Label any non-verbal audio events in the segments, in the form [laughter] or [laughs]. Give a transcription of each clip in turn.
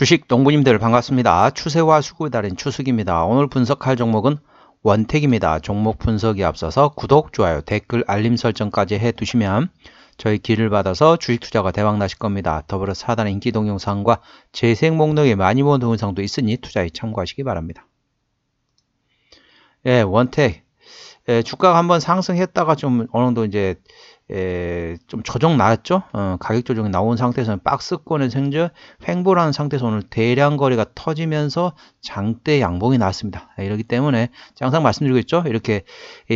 주식 농부님들 반갑습니다. 추세와 수구에 달인 추석입니다 오늘 분석할 종목은 원택입니다. 종목 분석에 앞서서 구독, 좋아요, 댓글, 알림 설정까지 해두시면 저희 길을 받아서 주식 투자가 대박 나실 겁니다. 더불어 사단 인기 동영상과 재생 목록에 많이 모은 동영상도 있으니 투자에 참고하시기 바랍니다. 예, 원택 예, 주가가 한번 상승했다가 좀 어느 정도 이제 예, 좀 조정 나왔죠. 어, 가격 조정이 나온 상태에서는 박스권의 생존 횡보라는 상태에서 오늘 대량 거래가 터지면서 장대 양봉이 나왔습니다. 예, 이렇기 때문에 항상 말씀드리고 있죠. 이렇게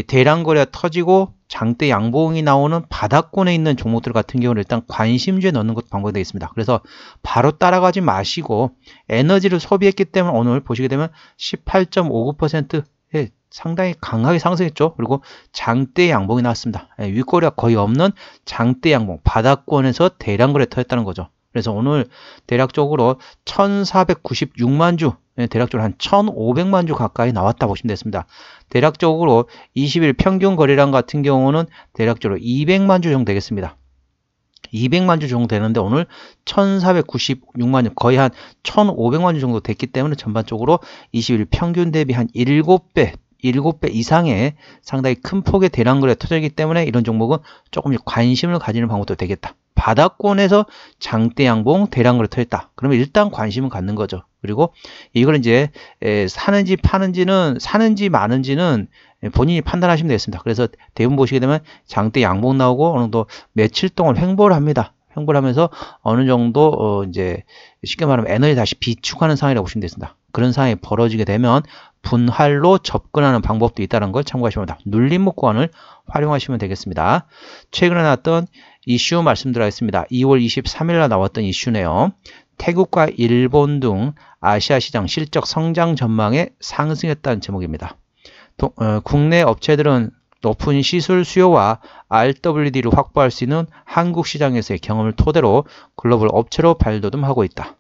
대량 거래가 터지고 장대 양봉이 나오는 바닥권에 있는 종목들 같은 경우는 일단 관심주에 넣는 것도 방법이 되겠습니다 그래서 바로 따라가지 마시고 에너지를 소비했기 때문에 오늘 보시게 되면 18.59% 상당히 강하게 상승했죠. 그리고 장대 양봉이 나왔습니다. 예, 윗꼬리가 거의 없는 장대 양봉, 바닥권에서 대량 거래터였다는 거죠. 그래서 오늘 대략적으로 1496만 주, 예, 대략적으로 한 1500만 주 가까이 나왔다 보시면 되겠습니다. 대략적으로 20일 평균 거래량 같은 경우는 대략적으로 200만 주 정도 되겠습니다. 200만 주 정도 되는데 오늘 1496만 주 거의 한 1500만 주 정도 됐기 때문에 전반적으로 2 0일 평균 대비 한 7배 7배 이상의 상당히 큰 폭의 대량 거래 투자이기 때문에 이런 종목은 조금 관심을 가지는 방법도 되겠다. 바닥권에서 장대 양봉 대량 거래 터졌다. 그러면 일단 관심을 갖는 거죠. 그리고 이걸 이제 사는지 파는지는 사는지 마는지는 본인이 판단하시면 되겠습니다. 그래서 대부분 보시게 되면 장대 양봉 나오고 어느 정도 며칠 동안 횡보를 합니다. 횡보를 하면서 어느 정도 어 이제 쉽게 말하면 에너지 다시 비축하는 상황이라고 보시면 되겠습니다. 그런 상황이 벌어지게 되면 분할로 접근하는 방법도 있다는 걸 참고하시면 됩니다. 눌림목구간을 활용하시면 되겠습니다. 최근에 나왔던 이슈 말씀드리겠습니다. 2월 23일 날 나왔던 이슈네요. 태국과 일본 등 아시아 시장 실적 성장 전망에 상승했다는 제목입니다. 도, 어, 국내 업체들은 높은 시술 수요와 RWD를 확보할 수 있는 한국 시장에서의 경험을 토대로 글로벌 업체로 발돋움하고 있다.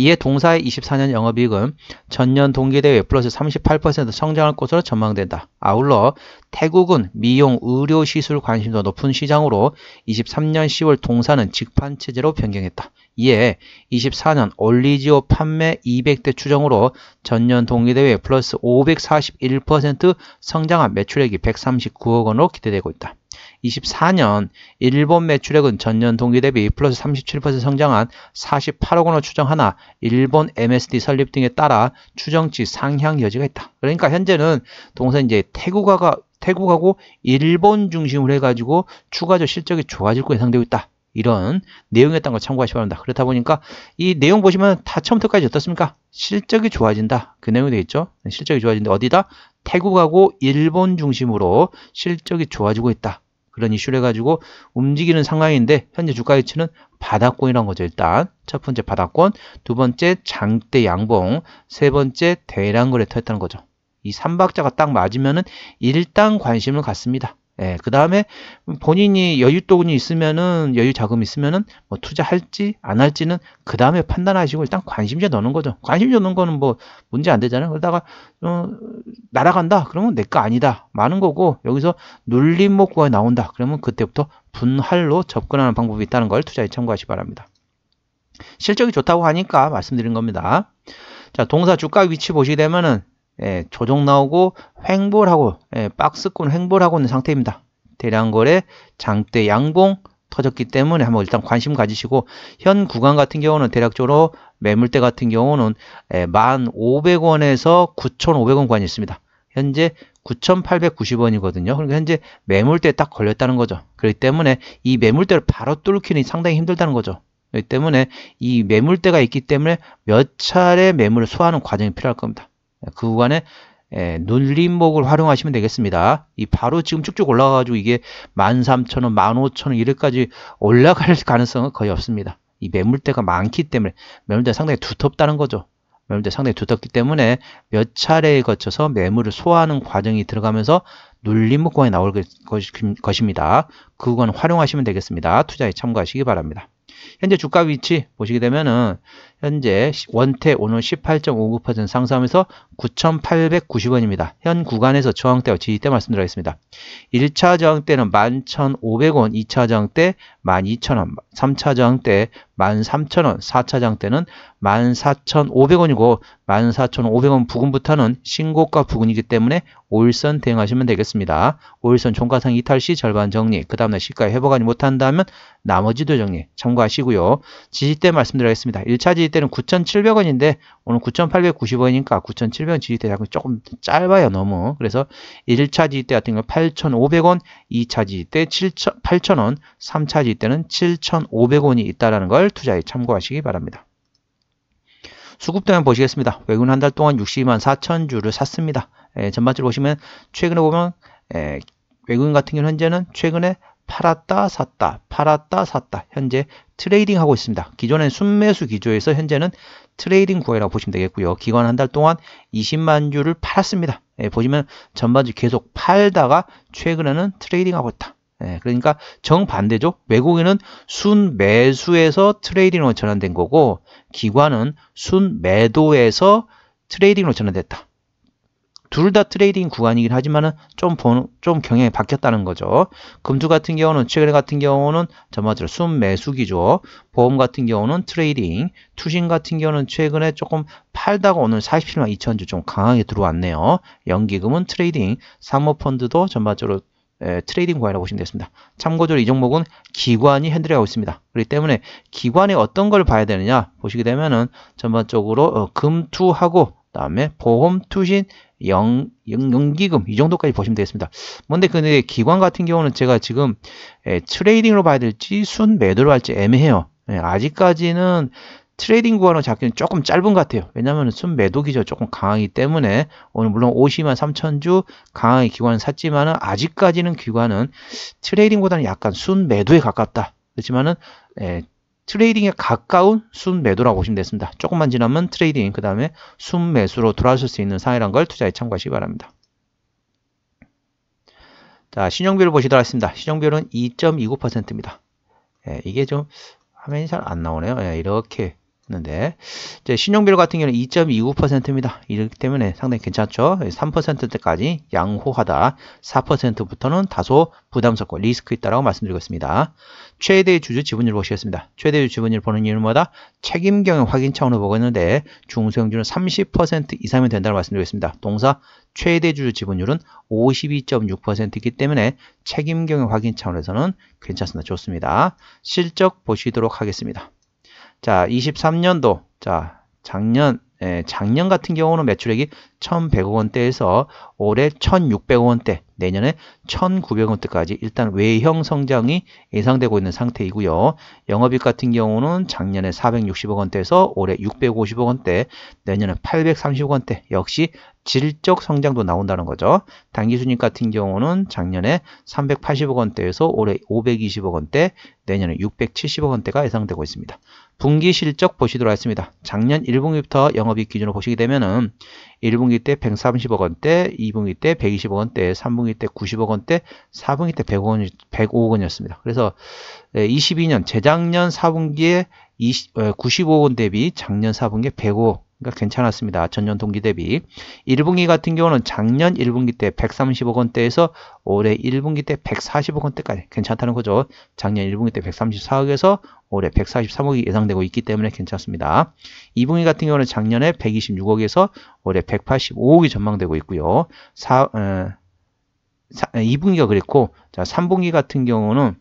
이에 동사의 24년 영업이익은 전년 동기 대비 플러스 38% 성장할 것으로 전망된다. 아울러 태국은 미용, 의료, 시술 관심도 높은 시장으로 23년 10월 동사는 직판 체제로 변경했다. 이에 24년 올리지오 판매 200대 추정으로 전년 동기 대비 플러스 541% 성장한 매출액이 139억 원으로 기대되고 있다. 2 4년 일본 매출액은 전년 동기 대비 플러스 37% 성장한 48억 원을 추정하나 일본 MSD 설립 등에 따라 추정치 상향 여지가 있다. 그러니까 현재는 동생 이제 태국하고 태국하고 일본 중심으로 해가지고 추가적 실적이 좋아질 거 예상되고 있다. 이런 내용이었던 걸 참고하시기 바랍니다. 그렇다 보니까 이 내용 보시면 다 처음부터까지 어떻습니까? 실적이 좋아진다. 그 내용이 되겠죠? 실적이 좋아진다. 어디다? 태국하고 일본 중심으로 실적이 좋아지고 있다. 그런 이슈를 해가지고 움직이는 상황인데 현재 주가 위치는 바닥권이란 거죠. 일단 첫 번째 바닥권, 두 번째 장대 양봉, 세 번째 대량 거래터였다는 거죠. 이 3박자가 딱 맞으면은 일단 관심을 갖습니다. 예, 그 다음에 본인이 여윳돈이 있으면은 여유 자금 있으면은 뭐 투자할지 안 할지는 그 다음에 판단하시고 일단 관심자 넣는 거죠. 관심자 넣는 거는 뭐 문제 안 되잖아요. 그러다가 어, 날아간다 그러면 내 거 아니다 많은 거고 여기서 눌림목구가 나온다 그러면 그때부터 분할로 접근하는 방법이 있다는 걸 투자에 참고하시 바랍니다. 실적이 좋다고 하니까 말씀드린 겁니다. 자 동사 주가 위치 보시게 되면은 예, 조정 나오고 횡보하고 예, 박스권 횡보하고 있는 상태입니다. 대량 거래 장대 양봉 터졌기 때문에 한번 일단 관심 가지시고 현 구간 같은 경우는 대략적으로 매물대 같은 경우는 1,500원에서 9,500원 구간이 있습니다. 현재 9,890원이거든요. 그러니까 현재 매물대에 딱 걸렸다는 거죠. 그렇기 때문에 이 매물대를 바로 뚫기는 상당히 힘들다는 거죠. 그렇기 때문에 이 매물대가 있기 때문에 몇 차례 매물을 소화하는 과정이 필요할 겁니다. 예, 그 구간에 예, 눌림목을 활용하시면 되겠습니다. 이 바로 지금 쭉쭉 올라가가지고 이게 13,000원, 15,000원 이래까지 올라갈 [laughs] 가능성은 거의 없습니다. 이 매물대가 많기 때문에 매물대 가 상당히 두텁다는 거죠. 매물대 가 상당히 두텁기 때문에 몇 차례에 거쳐서 매물을 소화하는 과정이 들어가면서 눌림목 구간이 나올 것입니다. 그 구간 활용하시면 되겠습니다. 투자에 참고하시기 바랍니다. 현재 주가 위치 보시게 되면은 현재 원태 오늘 18.59% 상승하면서 9,890원입니다. 현 구간에서 저항대와 지지대 말씀드리겠습니다. 1차 저항대는 11,500원, 2차 저항대 12,000원, 3차 저항대 13,000원, 4차장 때는 14,500원이고 14,500원 부근부터는 신고가 부근이기 때문에 5일선 대응하시면 되겠습니다. 5일선 종가상 이탈 시 절반 정리, 그 다음날 시가에 회복하지 못한다면 나머지도 정리 참고하시고요. 지지대 말씀드리겠습니다. 1차 지지대는 9,700원인데 오늘 9,890원이니까 9,700원 지지대 약간 조금 짧아요 너무. 그래서 1차 지지대 같은 경우 8,500원, 2차 지지대 7,000, 8,000원, 3차 지지대는 7,500원이 있다라는 걸 개별 투자에 참고하시기 바랍니다. 수급도면 보시겠습니다. 외국인한 달 동안 62만 4천 주를 샀습니다. 예, 전반적으로 보시면 최근에 보면 예, 외국인 같은 경우 현재는 최근에 팔았다 샀다 팔았다 샀다 현재 트레이딩 하고 있습니다. 기존의 순매수 기조에서 현재는 트레이딩 구간라고 보시면 되겠고요. 기간 한 달 동안 20만 주를 팔았습니다. 예, 보시면 전반적으로 계속 팔다가 최근에는 트레이딩 하고 있다. 예, 그러니까 정반대죠. 외국인은 순매수에서 트레이딩으로 전환된 거고 기관은 순매도에서 트레이딩으로 전환됐다. 둘 다 트레이딩 구간이긴 하지만 좀, 좀 경향이 바뀌었다는 거죠. 금주 같은 경우는 최근 같은 경우는 전반적으로 순매수기죠. 보험 같은 경우는 트레이딩, 투신 같은 경우는 최근에 조금 팔다가 오늘 47만 2천주 좀 강하게 들어왔네요. 연기금은 트레이딩, 사모펀드도 전반적으로 에, 예, 트레이딩 구간이라고 보시면 되겠습니다. 참고적으로 이 종목은 기관이 핸들하고 있습니다. 그렇기 때문에 기관이 어떤 걸 봐야 되느냐 보시게 되면은 전반적으로 어, 금투하고 그 다음에 보험, 투신, 영, 연, 기금이 정도까지 보시면 되겠습니다. 뭔데 근데 기관 같은 경우는 제가 지금 에, 예, 트레이딩으로 봐야 될지 순매도로 할지 애매해요. 예, 아직까지는 트레이딩 구간으로 잡기는 조금 짧은 것 같아요. 왜냐하면 순매도 기조 조금 강하기 때문에 오늘 물론 50만 3천주 강하게 기관을 샀지만은 아직까지는 기관은 트레이딩보다는 약간 순매도에 가깝다. 그렇지만은 에, 예, 트레이딩에 가까운 순매도라고 보시면 됐습니다 조금만 지나면 트레이딩, 그 다음에 순매수로 돌아설 수 있는 상황이란 걸 투자에 참고하시기 바랍니다. 자, 신용비율 보시도록 하겠습니다. 신용비율은 2.29%입니다. 예, 이게 좀 화면이 잘 안 나오네요. 예, 이렇게 했는데 네. 이제 신용비율 같은 경우는 2.29%입니다. 이렇기 때문에 상당히 괜찮죠. 3%대까지 양호하다. 4%부터는 다소 부담스럽고 리스크 있다라고 말씀드리겠습니다. 최대 주주 지분율 보시겠습니다. 최대 주주 지분율 보는 이유는 뭐다? 책임 경영 확인 차원으로 보고 있는데 중소형주는 30% 이상이 된다고 말씀드리겠습니다. 동사 최대 주주 지분율은 52.6%이기 때문에 책임 경영 확인 차원에서는 괜찮습니다. 좋습니다. 실적 보시도록 하겠습니다. 자, 23년도, 자, 작년, 예, 작년 같은 경우는 매출액이 1,100억 원대에서 올해 1,600억 원대, 내년에 1,900억 원대까지 일단 외형 성장이 예상되고 있는 상태이고요. 영업이익 같은 경우는 작년에 460억 원대에서 올해 650억 원대, 내년에 830억 원대 역시 질적 성장도 나온다는 거죠. 당기순익 같은 경우는 작년에 380억 원대에서 올해 520억 원대, 내년에 670억 원대가 예상되고 있습니다. 분기 실적 보시도록 하겠습니다. 작년 1분기부터 영업이익 기준으로 보시게 되면은 1분기 때 130억 원대, 2분기 때 120억 원대, 3분기 때 90억 원대, 4분기 때1 0 0억 원, 105억 원이었습니다. 그래서 22년 예, 재작년 4분기에 20, 95억 원 대비 작년 4분기에 105억 그러니까 괜찮았습니다. 전년 동기 대비. 1분기 같은 경우는 작년 1분기 때1 3 5억 원대에서 올해 1분기 때 140억 원대까지 괜찮다는 거죠. 작년 1분기 때 134억에서 올해 143억이 예상되고 있기 때문에 괜찮습니다. 2분기 같은 경우는 작년에 126억에서 올해 185억이 전망되고 있고요. 4, 에, 2분기가 그랬고 자 3분기 같은 경우는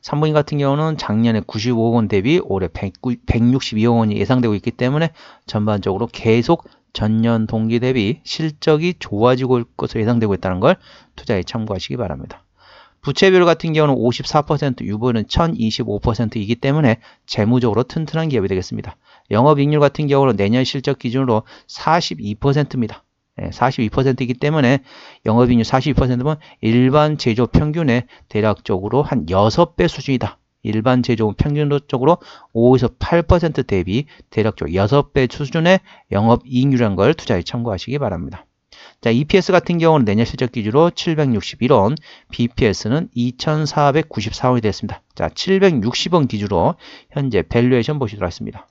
산부인 같은 경우는 작년에 95억 원 대비 올해 162억 원이 예상되고 있기 때문에 전반적으로 계속 전년 동기 대비 실적이 좋아지고 있을 것으로 예상되고 있다는 걸 투자에 참고하시기 바랍니다. 부채비율 같은 경우는 54%, 유보율은 1025%이기 때문에 재무적으로 튼튼한 기업이 되겠습니다. 영업이익률 같은 경우는 내년 실적 기준으로 42%입니다. 42%이기 예, 때문에 영업이익률 42%면 일반 제조 평균의 대략적으로 한 6배 수준이다. 일반 제조 평균적으로 5에서 8% 대비 대략적으로 6배 수준의 영업이익률이라는 걸 투자에 참고하시기 바랍니다. 자, EPS 같은 경우는 내년 실적 기준으로 761원, BPS는 2,494원이 됐습니다. 자, 760원 기준으로 현재 밸류에이션 보시도록 하겠습니다.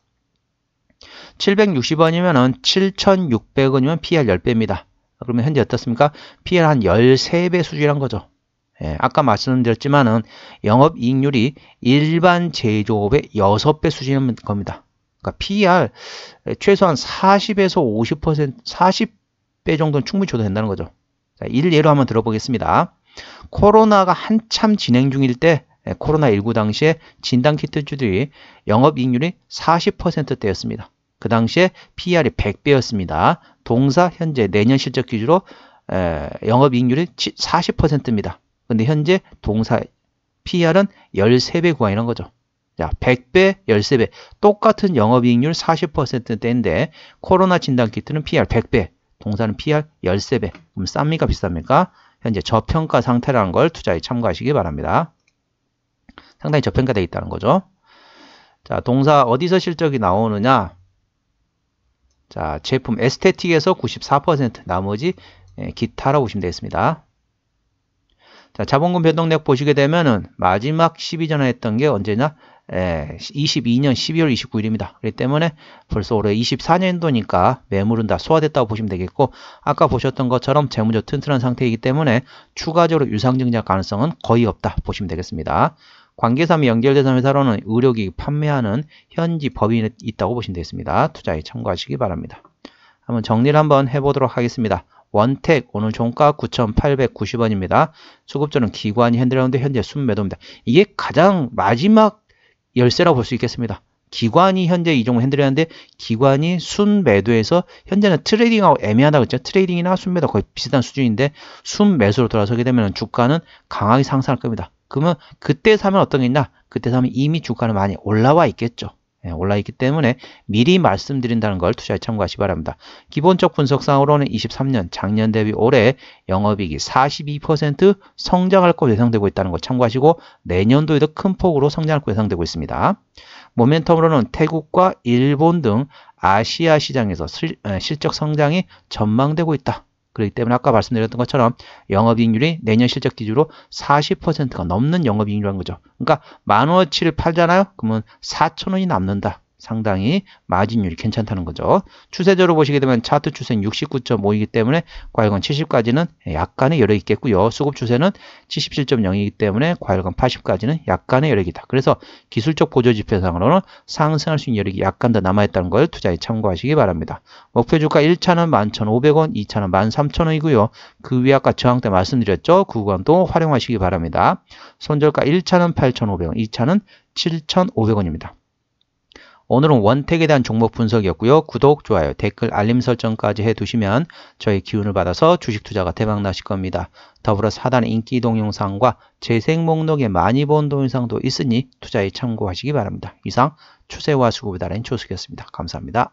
760원이면은 7,600원이면 PR 10배입니다. 그러면 현재 어떻습니까? PR 한 13배 수준이란 거죠. 예, 아까 말씀드렸지만은 영업이익률이 일반 제조업의 6배 수준인 겁니다. 그러니까 PR 최소한 40에서 50% 40배 정도는 충분히 줘도 된다는 거죠. 자, 이 예로 한번 들어보겠습니다. 코로나가 한참 진행 중일 때 예, 코로나19 당시에 진단키트주들이 영업이익률이 40%대였습니다. 그 당시에 PER이 100배였습니다. 동사 현재 내년 실적 기준으로 영업이익률이 40%입니다. 근데 현재 동사 PER은 13배 구간이란 거죠. 자, 100배, 13배. 똑같은 영업이익률 40%대인데 코로나 진단키트는 PR 100배, 동사는 PR 13배. 그럼 쌉니까 비쌉니까? 현재 저평가 상태라는 걸 투자에 참고하시기 바랍니다. 상당히 저평가되어 있다는 거죠. 자, 동사 어디서 실적이 나오느냐? 자, 제품 에스테틱에서 94% 나머지 예, 기타라고 보시면 되겠습니다. 자, 자본금 변동력 보시게 되면은 마지막 12전화 했던 게 언제냐? 에, 예, 22년 12월 29일입니다. 그렇기 때문에 벌써 올해 24년도니까 매물은 다 소화됐다고 보시면 되겠고 아까 보셨던 것처럼 재무적 튼튼한 상태이기 때문에 추가적으로 유상증자 가능성은 거의 없다 보시면 되겠습니다. 관계사및 연결대상회 사로는 의료기 판매하는 현지 법인이 있다고 보시면 되겠습니다. 투자에 참고하시기 바랍니다. 한번 정리를 한번 해보도록 하겠습니다. 원택 오늘 종가 9,890원입니다. 수급자는 기관이 핸들라운드 현재 순매도입니다. 이게 가장 마지막 열쇠라고 볼 수 있겠습니다. 기관이 현재 이 종목 핸들하는데 기관이 순매도에서 현재는 트레이딩하고 애매하다고 했죠. 트레이딩이나 순매도 거의 비슷한 수준인데 순매수로 돌아서게 되면 주가는 강하게 상승할 겁니다. 그러면 그때 사면 어떤 게 있나? 그때 사면 이미 주가는 많이 올라와 있겠죠. 예, 올라있기 때문에 미리 말씀드린다는 걸 투자에 참고하시기 바랍니다. 기본적 분석상으로는 23년 작년 대비 올해 영업이익이 42% 성장할 것으로 예상되고 있다는 거 참고하시고 내년도에도 큰 폭으로 성장할 것으로 예상되고 있습니다. 모멘텀으로는 태국과 일본 등 아시아 시장에서 실, 어, 실적 성장이 전망되고 있다. 그렇기 때문에 아까 말씀드렸던 것처럼 영업이익률이 내년 실적 기준으로 40%가 넘는 영업이익률인 거죠. 그러니까 만원어치를 팔잖아요. 그러면 4천원이 남는다. 상당히 마진율이 괜찮다는 거죠. 추세적으로 보시게 되면 차트 추세는 69.5이기 때문에 과열건 70까지는 약간의 여력이 있겠고요. 수급 추세는 77.0이기 때문에 과열건 80까지는 약간의 여력이 다 그래서 기술적 보조 지표상으로는 상승할 수 있는 여력이 약간 더 남아있다는 걸 투자에 참고하시기 바랍니다. 목표 주가 1차는 11,500원, 2차는 13,000원이고요. 그 위아까 저항 때 말씀드렸죠. 그 구간도 활용하시기 바랍니다. 손절가 1차는 8,500원, 2차는 7,500원입니다. 오늘은 원택에 대한 종목 분석이었고요. 구독, 좋아요, 댓글, 알림 설정까지 해두시면 저희 기운을 받아서 주식 투자가 대박나실 겁니다. 더불어 사단 인기 동영상과 재생 목록에 많이 본 동영상도 있으니 투자에 참고하시기 바랍니다. 이상 추세와 수급에 달인 초수였습니다. 기 감사합니다.